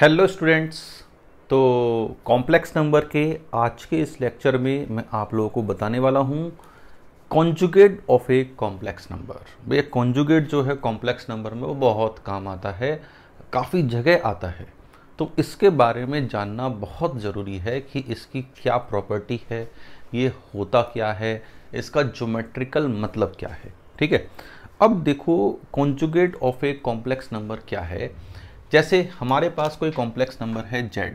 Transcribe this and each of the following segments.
Hello students तो complex number के आज के इस लेक्चर में मैं आप लोगों को बताने वाला हूँ conjugate of a complex number भैया कॉन्जुगेट जो है कॉम्प्लेक्स नंबर में वो बहुत काम आता है काफ़ी जगह आता है तो इसके बारे में जानना बहुत ज़रूरी है कि इसकी क्या प्रॉपर्टी है ये होता क्या है इसका जोमेट्रिकल मतलब क्या है ठीक है अब देखो conjugate of a complex number क्या है जैसे हमारे पास कोई कॉम्प्लेक्स नंबर है जेड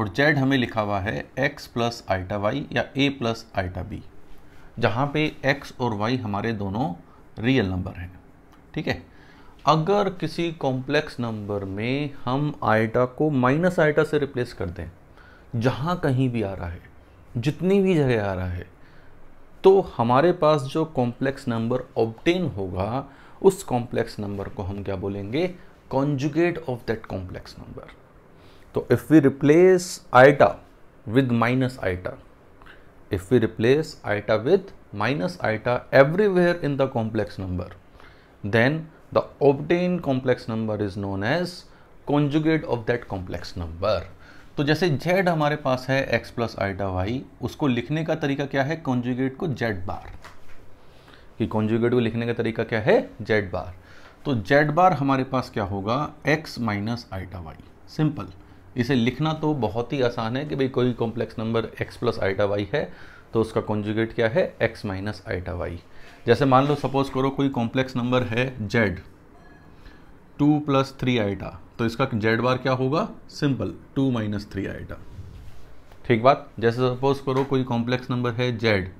और जेड हमें लिखा हुआ है एक्स प्लस आइटा वाई या ए प्लस आइटा बी जहाँ पे एक्स और वाई हमारे दोनों रियल नंबर हैं ठीक है अगर किसी कॉम्प्लेक्स नंबर में हम आइटा को माइनस आइटा से रिप्लेस कर दें जहाँ कहीं भी आ रहा है जितनी भी जगह आ रहा है तो हमारे पास जो कॉम्प्लेक्स नंबर ऑब्टेन होगा उस कॉम्प्लेक्स नंबर को हम क्या बोलेंगे conjugate of that complex number. So if we replace iota with minus iota, if we replace iota with minus iota everywhere in the complex number, then the obtained complex number is known as conjugate of that complex number. तो जैसे z हमारे पास है x plus iota Y उसको लिखने का तरीका क्या है कॉन्जुगेट को z बार कि कॉन्जुगेट को लिखने का तरीका क्या है z बार तो जेड बार हमारे पास क्या होगा X minus iota Y simple इसे लिखना तो बहुत ही आसान है कि भाई कोई complex number X plus iota Y है तो उसका कॉन्जुगेट क्या है एक्स माइनस आइटा वाई जैसे मान लो सपोज करो कोई कॉम्प्लेक्स नंबर है Z two plus three iota तो इसका जेड बार क्या होगा simple two minus three iota ठीक बात जैसे सपोज करो कोई कॉम्प्लेक्स नंबर है जेड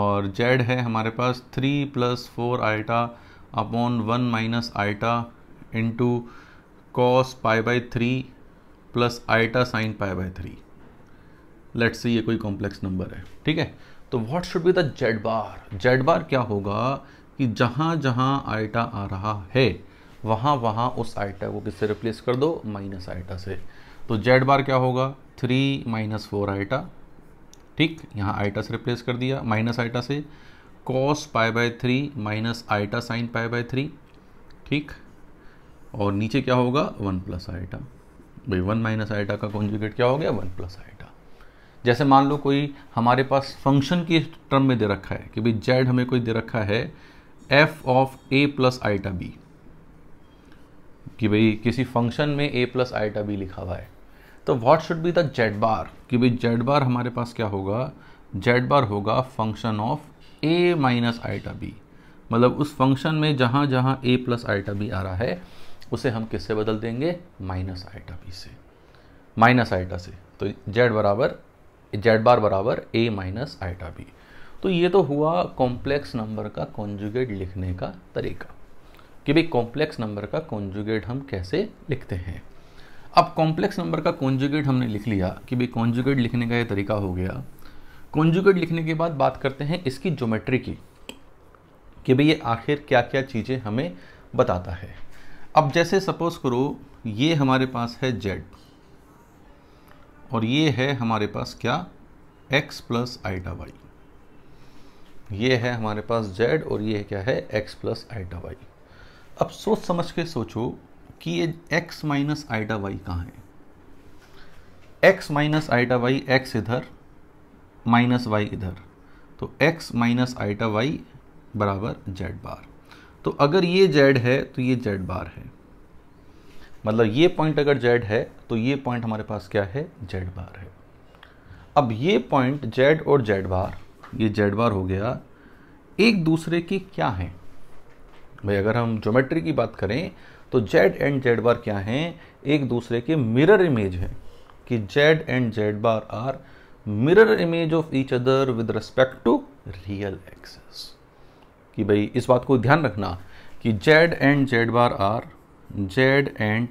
और जेड है हमारे पास three plus four iota upon one minus iota into cos pi by three plus iota sine pi by three let's ये कोई कॉम्प्लेक्स नंबर है ठीक है तो what should be the Z bar Z bar क्या होगा कि जहाँ जहाँ आइटा आ रहा है वहाँ वहाँ उस आइटा को किससे रिप्लेस कर दो माइनस आइटा से तो जेड बार क्या होगा थ्री माइनस फोर आइटा ठीक यहाँ आइटा से रिप्लेस कर दिया माइनस आइटा से cos pi by three minus iota sine pi by three ठीक और नीचे क्या होगा वन प्लस आइटा भाई वन माइनस आइटा का कॉन्जुगेट क्या हो गया वन प्लस आइटा जैसे मान लो कोई हमारे पास फंक्शन के टर्म में दे रखा है कि भाई जेड हमें कोई दे रखा है F of A plus iota B कि भाई किसी फंक्शन में ए प्लस आइटा बी लिखा हुआ है तो what should be the Z bar कि भाई जेड बार हमारे पास क्या होगा जेड बार होगा function of A minus iota B मतलब उस फंक्शन में जहाँ जहाँ ए प्लस आइटा बी आ रहा है उसे हम किससे बदल देंगे माइनस आइटा बी से माइनस आइटा से तो जेड बराबर जेड बार बराबर ए माइनस आइटा बी तो ये तो हुआ कॉम्प्लेक्स नंबर का कॉन्जुगेट लिखने का तरीका कि भाई कॉम्प्लेक्स नंबर का कॉन्जुगेट हम कैसे लिखते हैं अब कॉम्प्लेक्स नंबर का कॉन्जुगेट हमने लिख लिया कि भाई कॉन्जुगेट लिखने का ये तरीका हो गया कॉन्जुगेट लिखने के बाद बात करते हैं इसकी ज्योमेट्री की कि भाई ये आखिर क्या क्या चीज़ें हमें बताता है अब जैसे सपोज करो ये हमारे पास है जेड और ये है हमारे पास क्या एक्स प्लस आइटा वाई ये है हमारे पास जेड और ये क्या है एक्स प्लस आइटा वाई अब सोच समझ के सोचो कि ये एक्स माइनस आइटा वाई कहाँ है x minus iota y x इधर माइनस वाई इधर तो x माइनस आइटा वाई बराबर जेड बार तो अगर ये जेड है तो ये जेड बार है मतलब ये पॉइंट अगर जेड है तो ये पॉइंट हमारे पास क्या है जेड बार है अब ये पॉइंट जेड और जेड बार ये जेड बार हो गया एक दूसरे के क्या हैं भाई अगर हम ज्योमेट्री की बात करें तो जेड एंड जेड बार क्या हैं एक दूसरे के मिरर इमेज है कि z and z bar are mirror image of each other with respect to real axis कि भाई इस बात को ध्यान रखना कि z and z bar are z and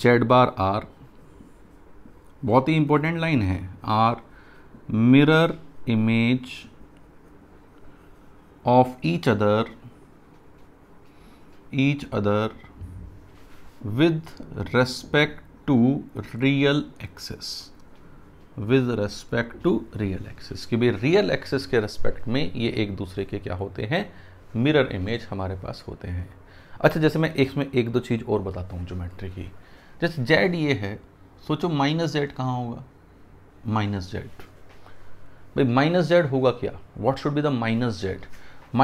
z bar are बहुत ही इंपॉर्टेंट लाइन है are mirror image of each other each other with respect to real axis with respect to real axis कि भाई रियल एक्सिस के respect में ये एक दूसरे के क्या होते हैं मिरर इमेज हमारे पास होते हैं अच्छा जैसे मैं इसमें एक दो चीज़ और बताता हूँ ज्योमेट्री की जैसे जेड ये है सोचो माइनस जेड कहाँ होगा माइनस जेड भाई माइनस जेड होगा क्या what should be the minus z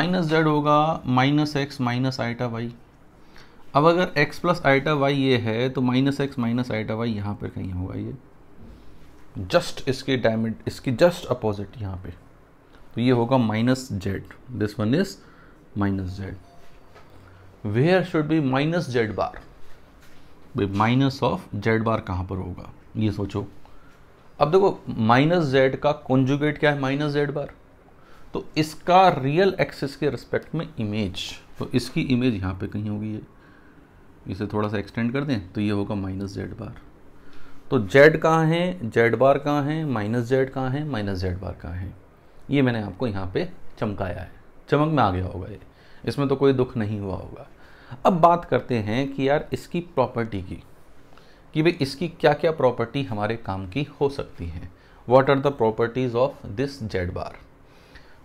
minus z होगा minus x minus iota y अब अगर एक्स प्लस आइटा वाई ये है तो minus x minus iota y यहाँ पर कहीं होगा ये जस्ट इसके डायमेंट इसकी जस्ट अपोजिट यहाँ पे तो ये होगा minus z this one is minus z where should be minus z bar minus of z bar कहाँ पर होगा ये सोचो अब देखो माइनस जेड का कॉन्जुगेट क्या है माइनस जेड बार तो इसका रियल एक्सिस के रिस्पेक्ट में इमेज तो इसकी इमेज यहाँ पे कहीं होगी ये इसे थोड़ा सा एक्सटेंड कर दें तो ये होगा माइनस जेड बार तो जेड कहाँ है जेड बार कहाँ है माइनस जेड कहाँ है माइनस जेड बार कहाँ है ये मैंने आपको यहाँ पे चमकाया है चमक में आ गया होगा ये इसमें तो कोई दुख नहीं हुआ होगा अब बात करते हैं कि यार इसकी प्रॉपर्टी की कि भाई इसकी क्या क्या प्रॉपर्टी हमारे काम की हो सकती है what are the properties of this z bar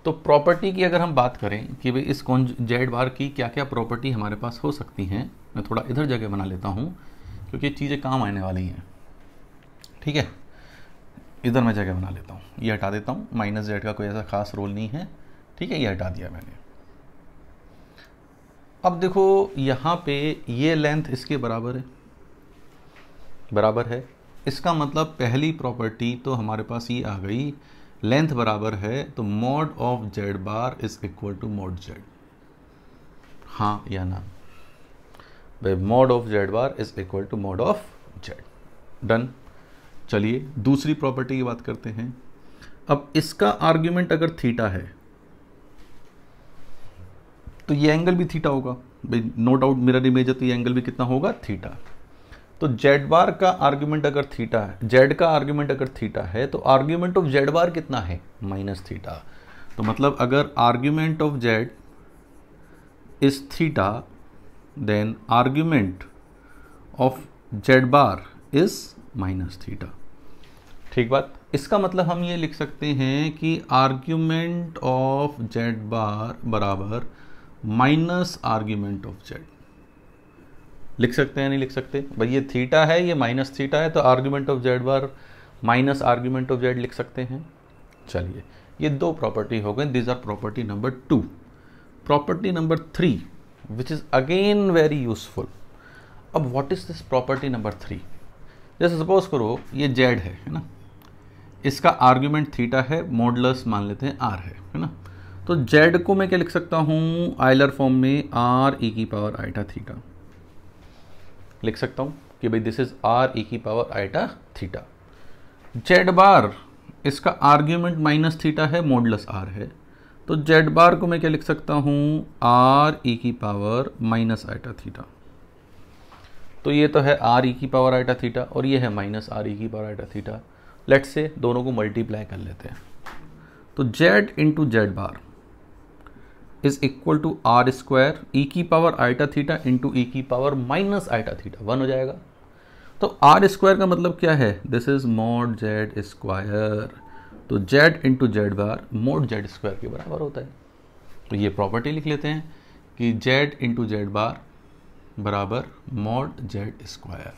तो प्रॉपर्टी की अगर हम बात करें कि भाई इस कौन जेड बार की क्या क्या प्रॉपर्टी हमारे पास हो सकती हैं मैं थोड़ा इधर जगह बना लेता हूँ क्योंकि चीज़ें काम आने वाली हैं ठीक है इधर मैं जगह बना लेता हूँ ये हटा देता हूँ माइनस जेड का कोई ऐसा खास रोल नहीं है ठीक है ये हटा दिया मैंने अब देखो यहाँ पे ये लेंथ इसके बराबर है बराबर है इसका मतलब पहली प्रॉपर्टी तो हमारे पास ये आ गई लेंथ बराबर है तो mod of z bar is equal to mod z हाँ या ना भाई mod of z bar is equal to mod of z done चलिए दूसरी प्रॉपर्टी की बात करते हैं अब इसका आर्ग्यूमेंट अगर थीटा है तो ये एंगल भी थीटा होगा नो डाउट मिरर इमेज है तो ये एंगल भी कितना होगा थीटा तो जेड बार का आर्ग्यूमेंट अगर थीटा है जेड का आर्ग्यूमेंट अगर थीटा है तो आर्ग्यूमेंट ऑफ जेड बार कितना है माइनस थीटा तो मतलब अगर argument of z is theta then argument of z bar is minus theta ठीक बात इसका मतलब हम ये लिख सकते हैं कि आर्ग्यूमेंट ऑफ जेड बार बराबर माइनस आर्ग्यूमेंट ऑफ जेड लिख सकते हैं नहीं लिख सकते भाई ये थीटा है ये माइनस थीटा है तो argument of z bar minus argument of z लिख सकते हैं चलिए ये दो प्रॉपर्टी हो गई these are property number two property number three which is again very useful अब what is this property number three जैसे सपोज करो ये जेड है है ना इसका आर्ग्यूमेंट थीटा है मॉडलस मान लेते हैं आर है है ना तो जेड को मैं क्या लिख सकता हूँ आयलर फॉर्म में आर ई e की पावर आइटा थीटा लिख सकता हूँ कि भाई दिस इज आर ई की power iota theta z bar इसका आर्ग्यूमेंट माइनस थीटा है मॉडलस आर है तो जेड बार को मैं क्या लिख सकता हूँ आर ई e की पावर माइनस आइटा थीटा तो ये तो है आर ई e की पावर आइटा थीटा और ये है माइनस आर ई की पावर आइटा थीटा लेट से दोनों को मल्टीप्लाई कर लेते हैं तो z into z bar is equal to r square e की power iota theta into e की power minus iota theta one हो जाएगा तो आर स्क्वायर का मतलब क्या है this is mod z square तो z into z bar mod z square के बराबर होता है तो ये प्रॉपर्टी लिख लेते हैं कि जेड इंटू जेड बार बराबर मोड जेड स्क्वायर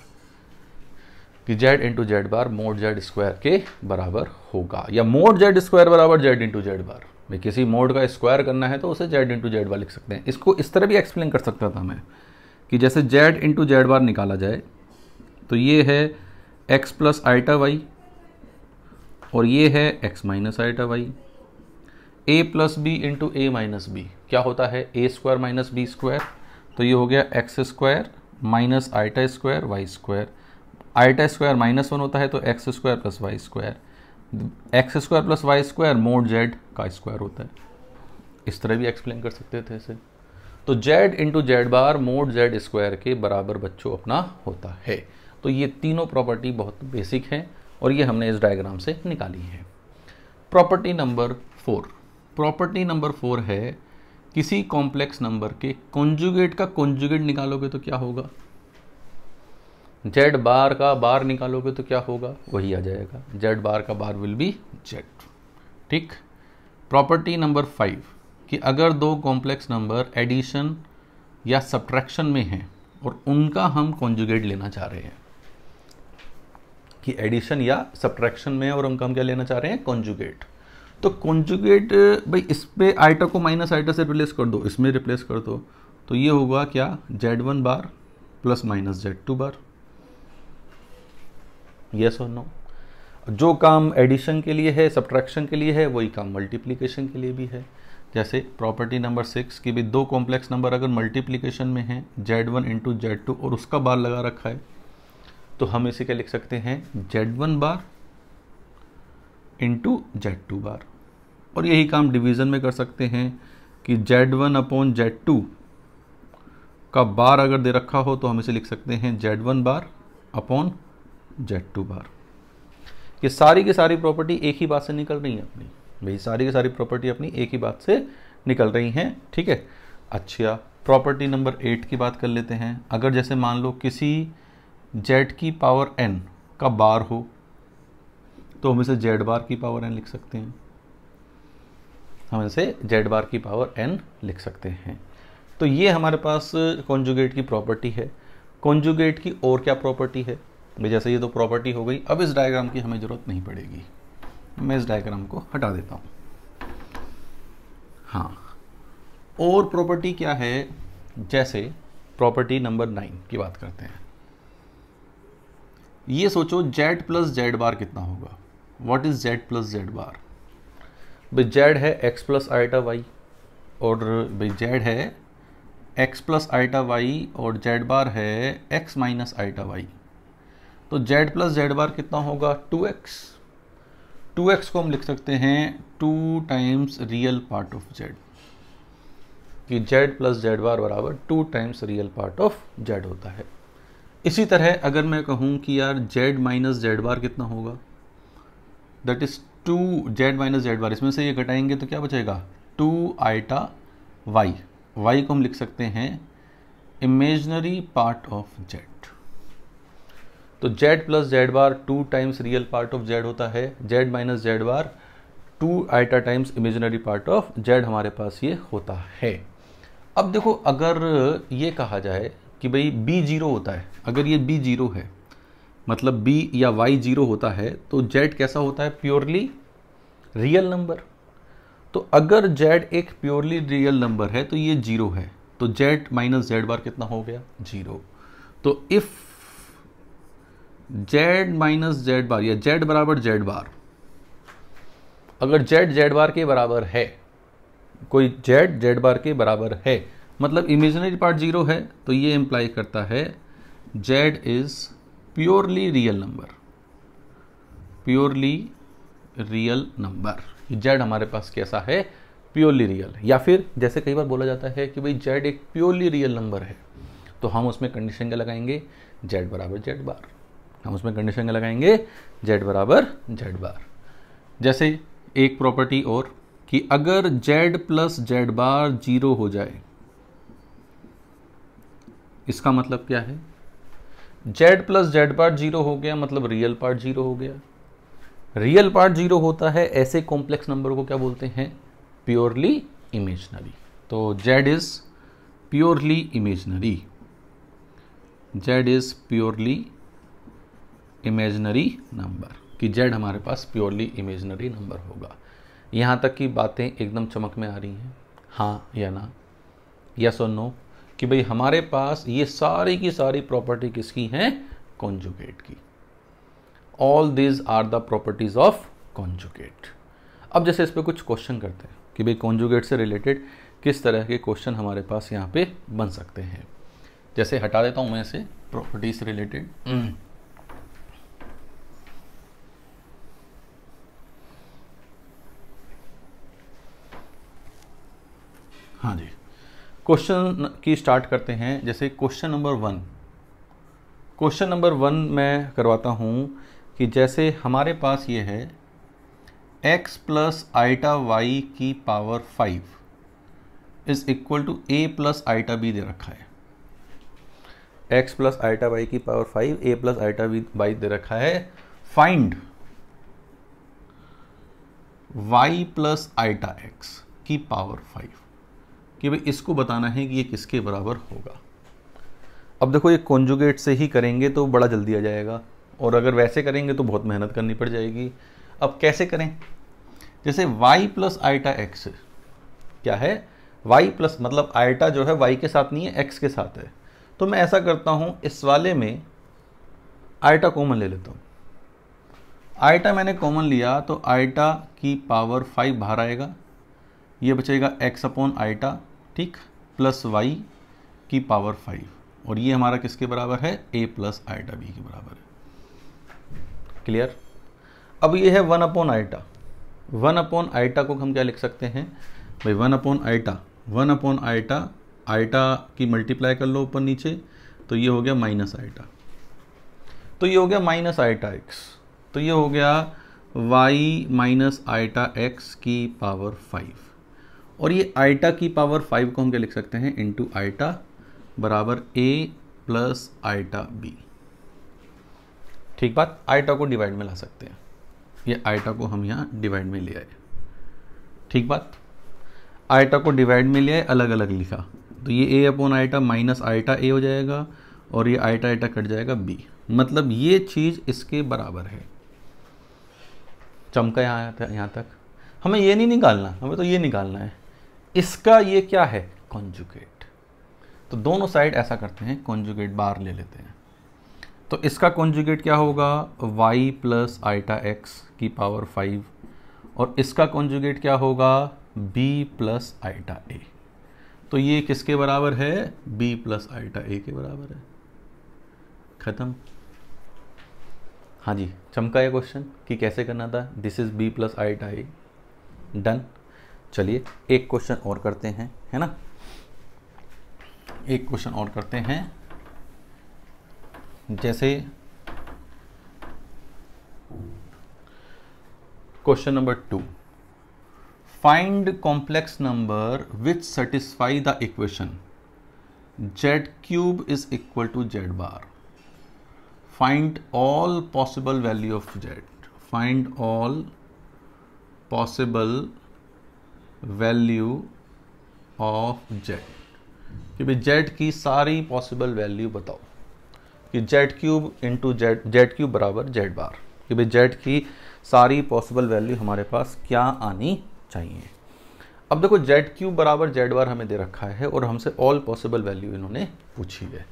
कि z into z bar mod z square के बराबर होगा या मोड जेड स्क्वायर बराबर जेड इंटू जेड बार भाई किसी मोड का स्क्वायर करना है तो उसे जेड इंटू जेड बार लिख सकते हैं इसको इस तरह भी एक्सप्लेन कर सकता था मैं कि जैसे जेड इंटू जेड बार निकाला जाए तो ये है एक्स प्लस आइटा वाई और ये है x minus iota y a plus b into a minus b क्या होता है a square minus b square तो ये हो गया x square minus iota square y square iota square minus one होता है तो x square plus y square x square plus y square mod z का स्क्वायर होता है इस तरह भी एक्सप्लेन कर सकते थे इसे तो z into z bar mod z square के बराबर बच्चों अपना होता है तो ये तीनों प्रॉपर्टी बहुत बेसिक हैं और ये हमने इस डायग्राम से निकाली है property number four property number four है किसी कॉम्प्लेक्स नंबर के कॉन्जुगेट का कॉन्जुगेट निकालोगे तो क्या होगा जेड बार का बार निकालोगे तो क्या होगा वही आ जाएगा जेड बार का बार विल बी जेड ठीक प्रॉपर्टी नंबर फाइव कि अगर दो कॉम्प्लेक्स नंबर एडिशन या सब्ट्रैक्शन में हैं और उनका हम कॉन्जुगेट लेना चाह रहे हैं कि एडिशन या सब्ट्रैक्शन में और उनका हम क्या लेना चाह रहे हैं कॉन्जुगेट तो कॉन्जुगेट भाई इस पर आइटा को माइनस आइटा से रिप्लेस कर दो इसमें रिप्लेस कर दो तो ये होगा क्या z one bar plus minus z two bar yes और नो जो काम एडिशन के लिए है सब्ट्रैक्शन के लिए है वही काम मल्टीप्लीकेशन के लिए भी है जैसे प्रॉपर्टी नंबर सिक्स की भी दो कॉम्प्लेक्स नंबर अगर मल्टीप्लीकेशन में है z one into z two और उसका बार लगा रखा है तो हम इसे क्या लिख सकते हैं z one bar into z two bar और यही काम डिवीज़न में कर सकते हैं कि z one upon z two का बार अगर दे रखा हो तो हम इसे लिख सकते हैं z one bar upon z two bar ये सारी की सारी प्रॉपर्टी एक ही बात से निकल रही है अपनी भाई सारी की सारी प्रॉपर्टी अपनी एक ही बात से निकल रही हैं ठीक है अच्छा प्रॉपर्टी नंबर एट की बात कर लेते हैं अगर जैसे मान लो किसी जेड की पावर एन का बार हो तो हम इसे जेड बार की पावर एन लिख सकते हैं हम इसे जेड बार की पावर एन लिख सकते हैं तो ये हमारे पास कॉन्जुगेट की प्रॉपर्टी है कॉन्जुगेट की और क्या प्रॉपर्टी है जैसे ये तो प्रॉपर्टी हो गई अब इस डायग्राम की हमें ज़रूरत नहीं पड़ेगी मैं इस डायग्राम को हटा देता हूँ हाँ और प्रॉपर्टी क्या है जैसे प्रॉपर्टी नंबर नाइन की बात करते हैं ये सोचो जेड प्लस जेड बार कितना होगा what is z plus z bar भाई जेड है एक्स प्लस आइटा वाई और भाई जेड है एक्स प्लस आइटा वाई और जेड बार है एक्स माइनस आइटा वाई तो जेड प्लस जेड बार कितना होगा टू एक्स टू एक्स को हम लिख सकते हैं two times real part of z कि जेड प्लस जेड बार बराबर two times real part of z होता है इसी तरह अगर मैं कहूँ कि यार जेड माइनस जेड बार कितना होगा that is two z minus z bar इसमें से ये घटाएंगे तो क्या बचेगा टू आइटा वाई वाई को हम लिख सकते हैं इमेजनरी पार्ट ऑफ जेड तो z plus z bar two times real part of z होता है z minus z bar two iota times imaginary part of z हमारे पास ये होता है अब देखो अगर ये कहा जाए कि भाई बी जीरो होता है अगर ये बी जीरो है मतलब बी या वाई जीरो होता है तो जेड कैसा होता है प्योरली रियल नंबर तो अगर जेड एक प्योरली रियल नंबर है तो ये जीरो है तो जेड माइनस जेड बार कितना हो गया जीरो तो if z minus z bar या जेड बराबर जेड बार अगर जेड जेड बार के बराबर है कोई जेड जेड बार के बराबर है मतलब इमेजनरी पार्ट जीरो है तो ये इंप्लाई करता है z is purely real number purely real number z हमारे पास कैसा है प्योरली रियल या फिर जैसे कई बार बोला जाता है कि भाई जेड एक प्योरली रियल नंबर है तो हम उसमें कंडीशन क्या लगाएंगे जेड बराबर जेड बार हम उसमें कंडीशन क्या लगाएंगे जेड बराबर जेड बार जैसे एक प्रॉपर्टी और कि अगर z plus z bar zero हो जाए इसका मतलब क्या है z plus z part zero हो गया मतलब रियल पार्ट जीरो हो गया रियल पार्ट जीरो होता है ऐसे कॉम्प्लेक्स नंबर को क्या बोलते हैं प्योरली इमेजनरी तो z is purely imaginary z is purely imaginary number कि जेड हमारे पास प्योरली इमेजनरी नंबर होगा यहां तक की बातें एकदम चमक में आ रही हैं हाँ या ना यस और नो कि भाई हमारे पास ये सारी की सारी प्रॉपर्टी किसकी हैं कॉन्जुकेट की all these are the properties of conjugate अब जैसे इस पर कुछ क्वेश्चन करते हैं कि भाई कॉन्जुकेट से रिलेटेड किस तरह के क्वेश्चन हमारे पास यहाँ पे बन सकते हैं जैसे हटा देता हूँ मैं इसे प्रॉपर्टीज हम्म। रिलेटेड हाँ जी क्वेश्चन की स्टार्ट करते हैं जैसे question number one question number one मैं करवाता हूँ कि जैसे हमारे पास ये है x प्लस आइटा वाई की power five is equal to a plus iota b दे रखा है x प्लस आइटा वाई की power five a plus iota b y दे रखा है find y plus iota x की पावर फाइव कि भाई इसको बताना है कि ये किसके बराबर होगा अब देखो ये कॉन्जुगेट से ही करेंगे तो बड़ा जल्दी आ जाएगा और अगर वैसे करेंगे तो बहुत मेहनत करनी पड़ जाएगी अब कैसे करें जैसे y प्लस आइटा एक्स क्या है y प्लस मतलब आइटा जो है y के साथ नहीं है x के साथ है तो मैं ऐसा करता हूँ इस वाले में आइटा कॉमन ले लेता हूँ आइटा मैंने कॉमन लिया तो आइटा की पावर फाइव बाहर आएगा ये बचेगा एक्स अपॉन आइटा ठीक प्लस वाई की पावर फाइव और ये हमारा किसके बराबर है ए प्लस आइटा बी के बराबर है क्लियर अब ये है one upon iota one upon iota को हम क्या लिख सकते हैं भाई one upon iota one upon iota iota की मल्टीप्लाई कर लो ऊपर नीचे तो ये हो गया माइनस आइटा तो ये हो गया माइनस आइटा एक्स तो ये हो गया वाई माइनस आइटा एक्स की पावर फाइव और ये आइटा की पावर फाइव को हम क्या लिख सकते हैं इंटू आइटा बराबर ए प्लस आइटा बी ठीक बात आइटा को डिवाइड में ला सकते हैं ये आइटा को हम यहाँ डिवाइड में ले आए ठीक बात आइटा को डिवाइड में ले आए अलग अलग लिखा तो ये a upon iota minus iota a हो जाएगा और ये आइटा आइटा कट जाएगा बी मतलब ये चीज़ इसके बराबर है चमका यहाँ यहाँ तक हमें ये नहीं निकालना हमें तो ये निकालना है इसका ये क्या है कॉन्जुगेट तो दोनों साइड ऐसा करते हैं कॉन्जुगेट बार ले लेते हैं तो इसका कॉन्जुगेट क्या होगा y प्लस आइटा एक्स की पावर फाइव और इसका कॉन्जुगेट क्या होगा b प्लस आइटा ए तो ये किसके बराबर है b प्लस आइटा ए के बराबर है ख़त्म हाँ जी चमका ये क्वेश्चन कि कैसे करना था this is b plus iota a done चलिए एक क्वेश्चन और करते हैं है ना एक क्वेश्चन और करते हैं जैसे question number two find complex number which satisfy the equation z cube is equal to z bar find all possible value of z find all possible value of z कि भाई जेड की सारी possible value बताओ कि z cube into z z cube बराबर z bar कि भाई z की सारी पॉसिबल वैल्यू हमारे पास क्या आनी चाहिए अब देखो जेड क्यूब बराबर जेड बार हमें दे रखा है और हमसे ऑल पॉसिबल वैल्यू इन्होंने पूछी है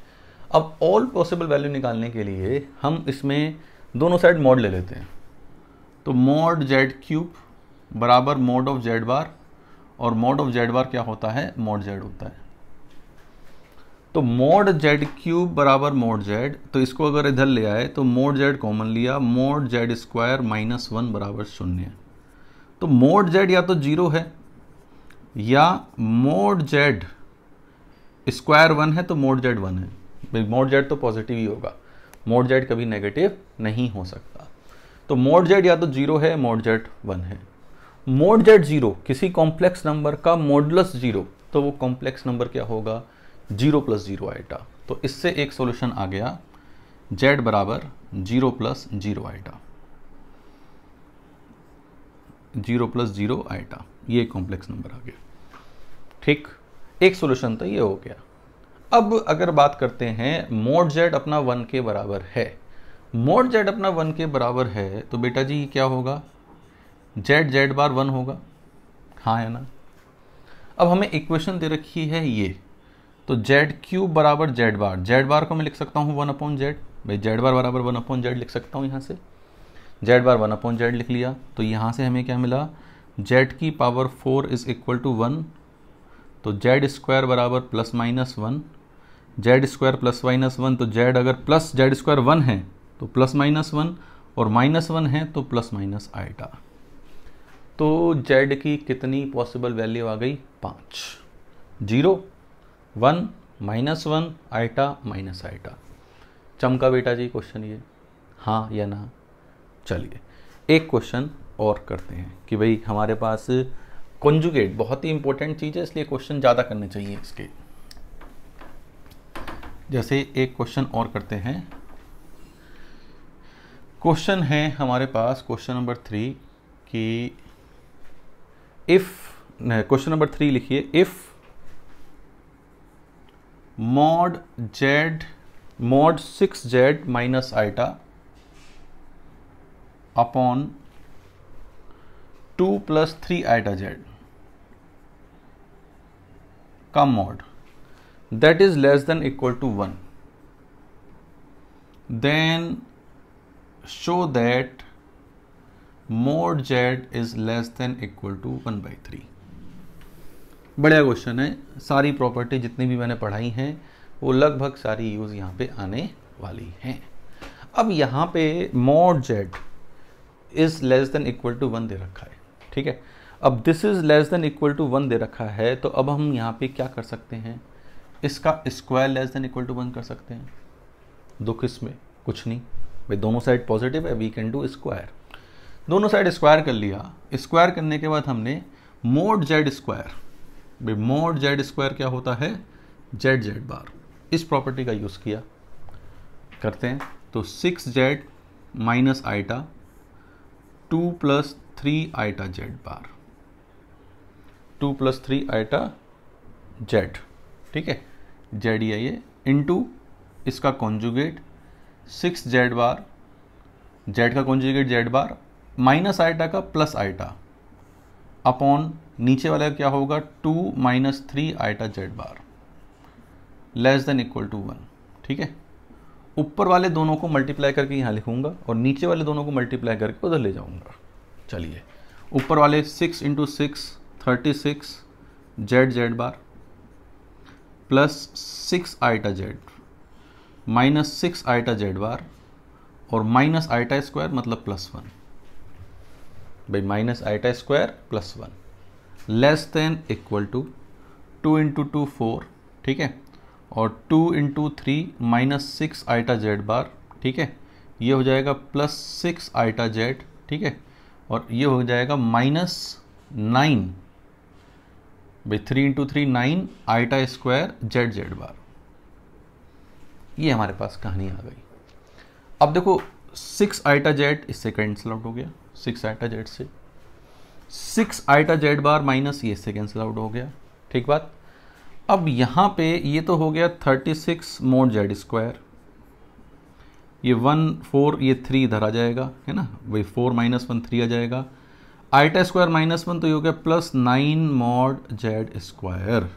अब ऑल पॉसिबल वैल्यू निकालने के लिए हम इसमें दोनों साइड मॉड ले लेते हैं तो मॉड जेड क्यूब बराबर मॉड ऑफ जेड बार और मोड ऑफ जेड बार क्या होता है मोड जेड होता है तो मोड जेड क्यूब बराबर मोड जेड तो इसको अगर इधर ले आए तो मोड जेड कॉमन लिया mod z square minus one बराबर शून्य तो मोड जेड या तो जीरो है या मोड जेड स्क्वायर वन है तो मोड जेड वन है मोड जेड तो पॉजिटिव ही होगा मोड जेड कभी नेगेटिव नहीं हो सकता तो मोड जेड या तो जीरो है मोड जेड वन है मोड जेड जीरो किसी कॉम्प्लेक्स नंबर का मोडलस जीरो तो वो कॉम्प्लेक्स नंबर क्या होगा जीरो प्लस जीरो आइटा तो इससे एक सॉल्यूशन आ गया जेड बराबर zero plus zero iota zero plus zero iota ये कॉम्प्लेक्स नंबर आ गया ठीक एक सॉल्यूशन तो ये हो गया अब अगर बात करते हैं मोड जेड अपना वन के बराबर है मोड जेड अपना वन के बराबर है तो बेटा जी क्या होगा जेड जेड बार वन होगा हाँ है ना अब हमें इक्वेशन दे रखी है ये तो जेड क्यूब बराबर जेड बार जेड बार को मैं लिख सकता हूँ वन अपॉन जेड भाई जेड बार बराबर वन अपॉन जेड लिख सकता हूँ यहाँ से z bar one upon z लिख लिया तो यहाँ से हमें क्या मिला जेड की power four is equal to one तो जेड स्क्वायर बराबर plus minus one z square plus minus one तो जेड अगर प्लस जेड स्क्वायर वन है तो प्लस माइनस वन और माइनस वन है तो प्लस माइनस आइटा तो जेड की कितनी पॉसिबल वैल्यू आ गई पाँच zero one minus one iota minus iota चमका बेटा जी क्वेश्चन ये हाँ या ना चलिए एक क्वेश्चन और करते हैं कि भाई हमारे पास कंजुगेट बहुत ही इंपॉर्टेंट चीज़ है इसलिए क्वेश्चन ज़्यादा करने चाहिए इसके जैसे एक क्वेश्चन और करते हैं क्वेश्चन है हमारे पास क्वेश्चन नंबर थ्री कि इफ क्वेश्चन नंबर थ्री लिखिए if mod z mod six z minus iota upon two plus three iota z का mod that is less than equal to one then show that mod z is less than equal to one by three बढ़िया question है सारी property जितनी भी मैंने पढ़ाई हैं वो लगभग सारी यूज़ यहाँ पे आने वाली हैं अब यहाँ पे mod z is less than equal to one दे रखा है ठीक है अब this is less than equal to one दे रखा है तो अब हम यहाँ पे क्या कर सकते हैं इसका square less than equal to one कर सकते हैं दुख इसमें कुछ नहीं भाई दोनों साइड पॉजिटिव है वी कैन डू स्क्वायर दोनों साइड स्क्वायर कर लिया स्क्वायर करने के बाद हमने मोड जेड स्क्वायर भाई मोड जेड स्क्वायर क्या होता है जेड जेड बार इस प्रॉपर्टी का यूज़ किया करते हैं तो six z minus iota two plus three iota z bar two plus three iota z ठीक है जेड या ये इंटू इसका conjugate six z bar z का conjugate z bar minus iota का प्लस आइटा अपॉन नीचे वाला क्या होगा two minus three iota z bar less than equal to one ठीक है ऊपर वाले दोनों को मल्टीप्लाई करके यहाँ लिखूंगा और नीचे वाले दोनों को मल्टीप्लाई करके उधर ले जाऊंगा चलिए ऊपर वाले six into six thirty six z z bar plus six iota z minus six iota z bar और माइनस आइटा स्क्वायर मतलब plus one by minus iota square plus one less than equal to two into two four ठीक है और two into three minus six iota z bar ठीक है ये हो जाएगा प्लस सिक्स आइटा जेड ठीक है और ये हो जाएगा minus nine by three into three nine iota square z z bar ये हमारे पास कहानी आ गई अब देखो सिक्स आइटा जेड इससे कैंसिल आउट हो गया सिक्स आइटा जेड से six iota z bar minus ये से कैंसिल आउट हो गया ठीक बात अब यहाँ पे ये तो हो गया thirty six mod z square ये वन फोर ये थ्री इधर आ जाएगा है ना भाई फोर माइनस वन थ्री आ जाएगा आइटा स्क्वायर माइनस वन तो ये हो गया plus nine mod z square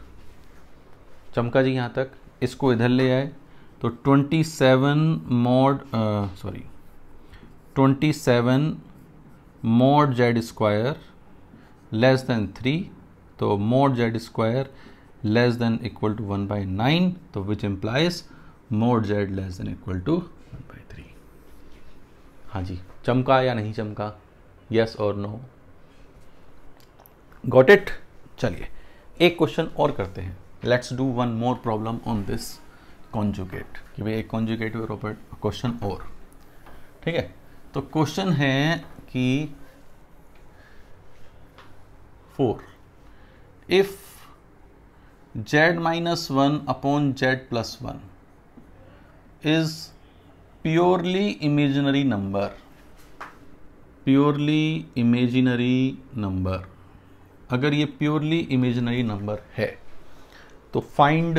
चमका जी यहाँ तक इसको इधर ले आए तो twenty seven mod sorry twenty seven mod z square less than three तो mod z square less than equal to one by nine तो which implies mod z less than equal to one by three हाँ जी चमका या नहीं चमका yes और know got it चलिए एक क्वेश्चन और करते हैं let's do one more problem on this conjugate कि भाई एक कॉन्जुगेट क्वेश्चन और ठीक है तो क्वेश्चन है की four if z minus one upon z plus one is purely imaginary number purely imaginary number अगर ये प्योरली इमेजिनरी नंबर है तो फाइंड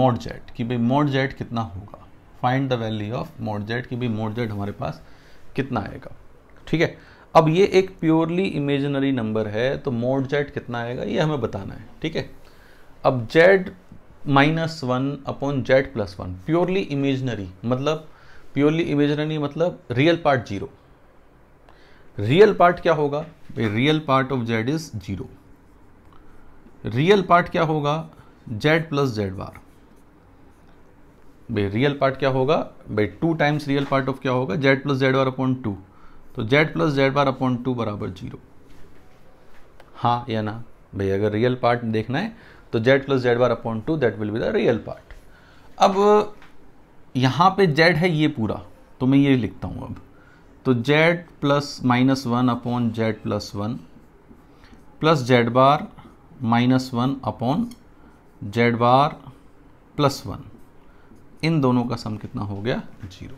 मोड जेड कि भाई मोड जेड कितना होगा find the value of mod z कि भाई मोड जेड हमारे पास कितना आएगा ठीक है अब ये एक प्योरली इमेजनरी नंबर है तो मोड जेड कितना आएगा ये हमें बताना है ठीक है अब z minus one upon z plus one purely imaginary मतलब प्योरली इमेजनरी मतलब real part zero real part क्या होगा real part of z is zero real part क्या होगा जेड प्लस जेड बार भाई रियल पार्ट क्या होगा भाई two times real part of क्या होगा z plus z bar upon two तो z plus z bar upon two बराबर जीरो हाँ या ना भाई अगर रियल पार्ट देखना है तो z plus z bar upon two that will be the real part अब यहाँ पे जेड है ये पूरा तो मैं ये लिखता हूँ अब तो z plus minus one upon z plus one plus z bar minus one upon z bar plus one इन दोनों का सम कितना हो गया जीरो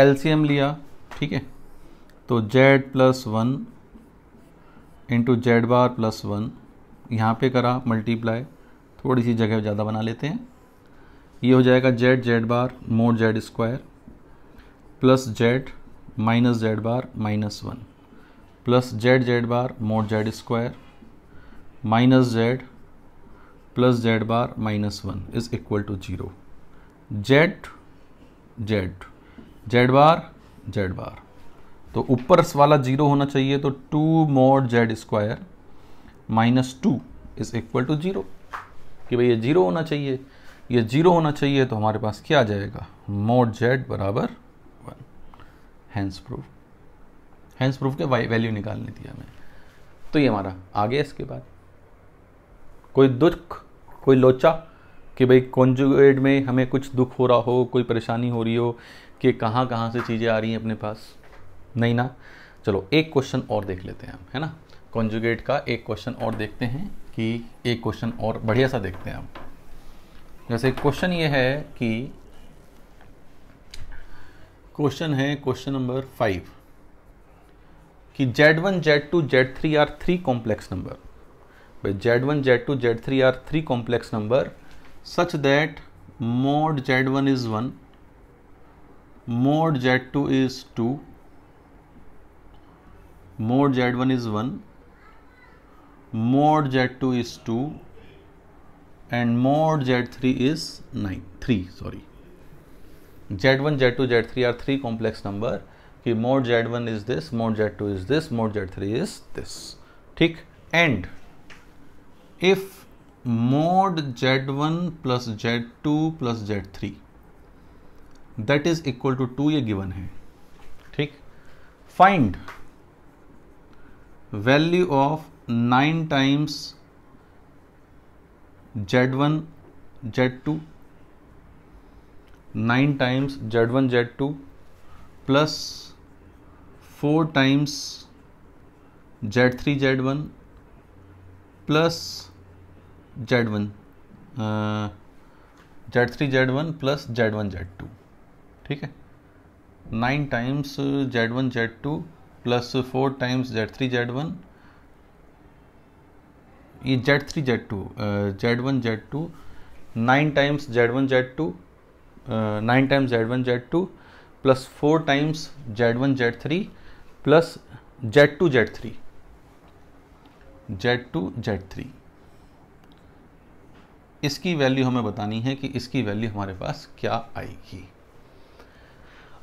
एलसीएम लिया ठीक है तो z plus one into z bar plus one यहाँ पे करा मल्टीप्लाई थोड़ी सी जगह ज़्यादा बना लेते हैं ये हो जाएगा z z bar more z square plus z minus z bar minus one plus z z bar more z square minus z plus z bar minus one is equal to zero z z z bar Z bar तो ऊपर वाला zero होना चाहिए तो two mod z square minus two is equal to zero कि भाई ये zero होना चाहिए ये जीरो होना चाहिए तो हमारे पास क्या आ जाएगा मोड जेड बराबर one hence proof hence proof के वैल्यू निकालने दी हमें तो ये हमारा आ गया इसके बाद कोई दुख कोई लोचा कि भाई कॉन्जुगेट में हमें कुछ दुख हो रहा हो कोई परेशानी हो रही हो कि कहाँ कहाँ से चीज़ें आ रही हैं अपने पास नहीं ना चलो एक क्वेश्चन और देख लेते हैं हम है ना कॉन्जुगेट का एक क्वेश्चन और देखते हैं कि एक क्वेश्चन और बढ़िया सा देखते हैं हम जैसे क्वेश्चन ये है कि क्वेश्चन है क्वेश्चन नंबर फाइव कि z one z two z three are three complex number भाई z one z two z three are three complex number such that mod z1 is 1 mod z2 is 2 mod z1 is 1 mod z2 is 2 and mod z3 is 9 3 sorry z1 z2 z3 are three complex number ki mod z1 is this mod z2 is this mod z3 is this three and if mod z one plus z two plus z three that is equal to two ये given है ठीक find value of nine times z one z two nine times z one z two plus four times z three z one plus z one z three z one plus z one z two ठीक है nine times z one z two plus four times z three z one ये z three z two z one z two nine times z one z two nine times z one z two plus four times z one z three plus z two z three z two z three इसकी value हमें बतानी है कि इसकी value हमारे पास क्या आएगी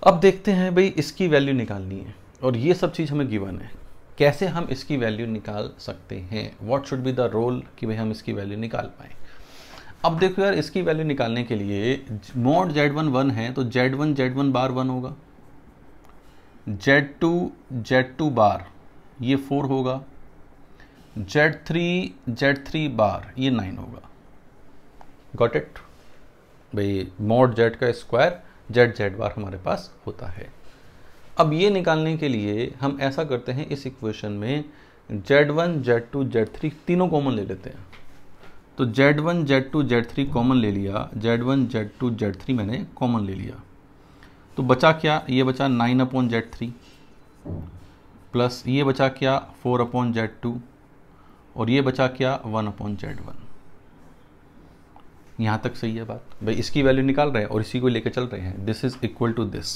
अब देखते हैं भाई इसकी वैल्यू निकालनी है और ये सब चीज़ हमें गिवन है कैसे हम इसकी वैल्यू निकाल सकते हैं what should be the role कि भाई हम इसकी वैल्यू निकाल पाएँ अब देखो यार इसकी वैल्यू निकालने के लिए मोड जेड वन वन है तो z one z one bar one होगा z two z two bar ये फोर होगा z three z three bar ये नाइन होगा गॉट इट भाई मोड जेड का स्क्वायर जेड जेड बार हमारे पास होता है अब ये निकालने के लिए हम ऐसा करते हैं इस इक्वेशन में z one z two z three तीनों कॉमन ले लेते हैं तो z one z two z three common ले लिया z one z two z three मैंने कॉमन ले लिया तो बचा क्या ये बचा nine upon z three plus ये बचा क्या फोर अपॉन जेड टू और ये बचा क्या वन अपॉन जेड वन यहाँ तक सही है बात भाई इसकी वैल्यू निकाल रहे हैं और इसी को लेकर चल रहे हैं this is equal to this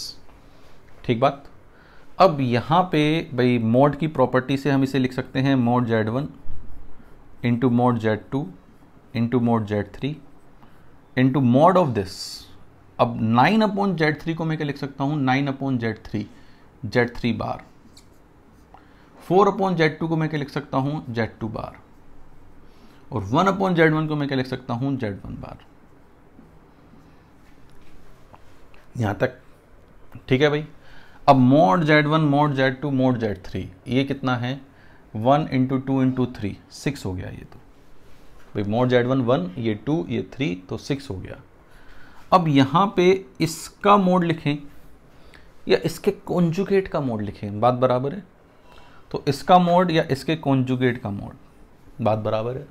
ठीक बात अब यहाँ पे भाई मोड की प्रॉपर्टी से हम इसे लिख सकते हैं mod z one into mod z two into mod z three into mod of this अब नाइन अपॉन जेड थ्री को मैं क्या लिख सकता हूँ nine upon z three z three bar four upon z two को मैं क्या लिख सकता हूँ जेड टू बार और वन अपॉन जेड वन को मैं क्या लिख सकता हूं जेड वन बार यहां तक ठीक है भाई अब mod z one mod z two mod z three ये कितना है one into two into three six हो गया ये तो भाई मोड जेड वन वन ये टू ये थ्री तो सिक्स हो गया अब यहां पे इसका मोड लिखें या इसके कॉन्जुगेट का मोड लिखें बात बराबर है तो इसका मोड या इसके कॉन्जुगेट का मोड बात बराबर है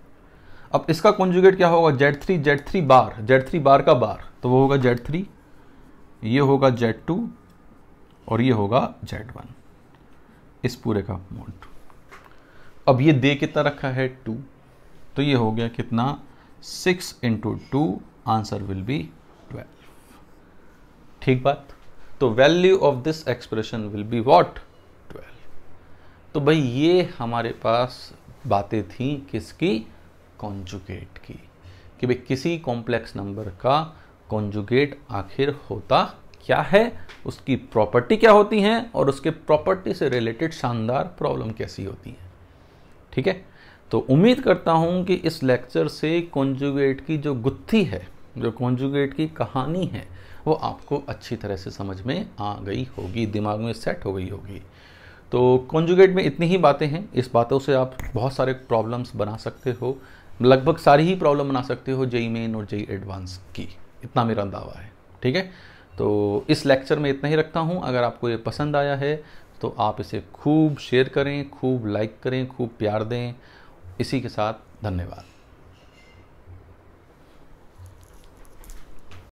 अब इसका कॉन्जुगेट क्या होगा z three z three bar z three bar का बार तो वो होगा जेड थ्री ये होगा जेड टू और ये होगा जेड वन इस पूरे का अमाउंट अब ये दे कितना रखा है टू तो ये हो गया कितना six into two answer will be twelve ठीक बात तो value of this expression will be what twelve तो भाई ये हमारे पास बातें थी किसकी कॉन्जुगेट की कि भाई किसी कॉम्प्लेक्स नंबर का कॉन्जुगेट आखिर होता क्या है उसकी प्रॉपर्टी क्या होती है और उसके प्रॉपर्टी से रिलेटेड शानदार प्रॉब्लम कैसी होती है ठीक है तो उम्मीद करता हूँ कि इस लेक्चर से कॉन्जुगेट की जो गुत्थी है जो कॉन्जुगेट की कहानी है वो आपको अच्छी तरह से समझ में आ गई होगी दिमाग में सेट हो गई होगी तो कॉन्जुगेट में इतनी ही बातें हैं इस बातों से आप बहुत सारे प्रॉब्लम्स बना सकते हो लगभग सारी ही प्रॉब्लम बना सकते हो जई मेन और जई एडवांस की इतना मेरा दावा है ठीक है तो इस लेक्चर में इतना ही रखता हूँ अगर आपको ये पसंद आया है तो आप इसे खूब शेयर करें खूब लाइक करें खूब प्यार दें इसी के साथ धन्यवाद